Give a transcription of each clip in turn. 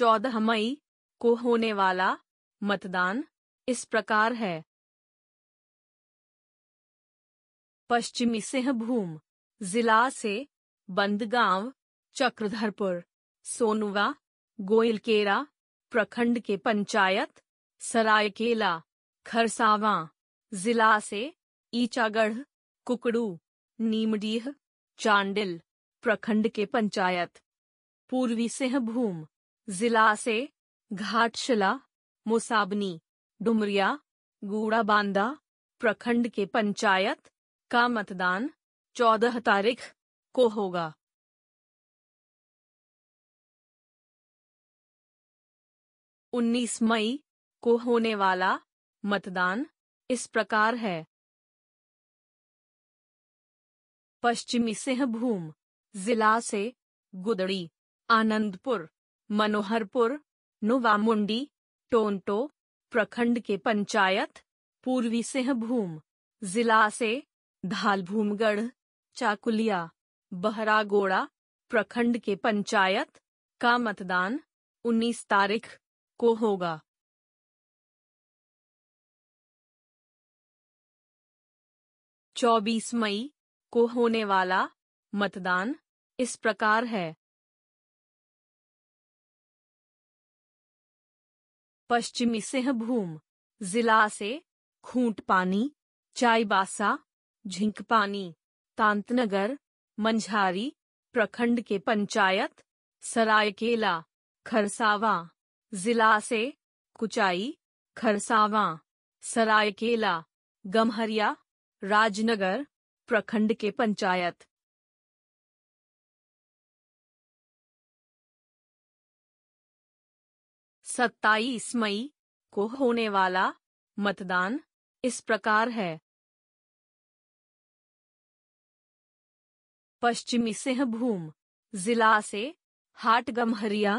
चौदह मई को होने वाला मतदान इस प्रकार है पश्चिमी सिंहभूम जिला से बंदगांव चक्रधरपुर सोनुवा गोयलकेरा प्रखंड के पंचायत सरायकेला खरसावा जिला से ईचागढ़ कुकड़ू नीमडीह चांडिल प्रखंड के पंचायत पूर्वी सिंहभूम जिला से घाटशिला मुसाबनी डुमरिया गूड़ाबांदा प्रखंड के पंचायत का मतदान चौदह तारीख को होगा उन्नीस मई को होने वाला मतदान इस प्रकार है पश्चिमी सिंहभूम जिला से गुदड़ी आनंदपुर मनोहरपुर नुवामुंडी टोंटो प्रखंड के पंचायत पूर्वी सिंहभूम जिला से धालभूमगढ़ चाकुलिया बहरागोड़ा प्रखंड के पंचायत का मतदान 19 तारीख को होगा चौबीस मई को होने वाला मतदान इस प्रकार है पश्चिमी सिंहभूम जिला से खूंट पानी चाईबासा झिंक पानी तांतनगर मंझारी प्रखंड के पंचायत सरायकेला खरसावा जिला से कुचाई खरसावा सरायकेला गमहरिया राजनगर प्रखंड के पंचायत सत्ताईस मई को होने वाला मतदान इस प्रकार है पश्चिमी सिंहभूम जिला से हाटगमहरिया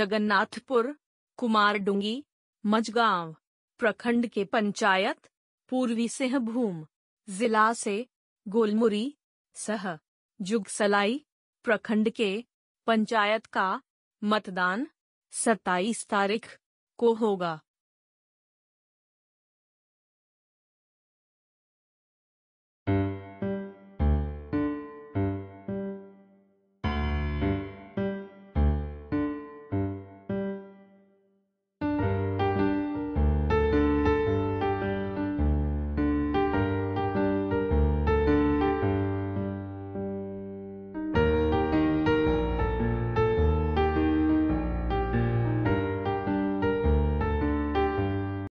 जगन्नाथपुर कुमारडुंगी मजगांव प्रखंड के पंचायत पूर्वी सिंहभूम जिला से गोलमुरी सह जुगसलाई प्रखंड के पंचायत का मतदान सत्ताईस तारीख को होगा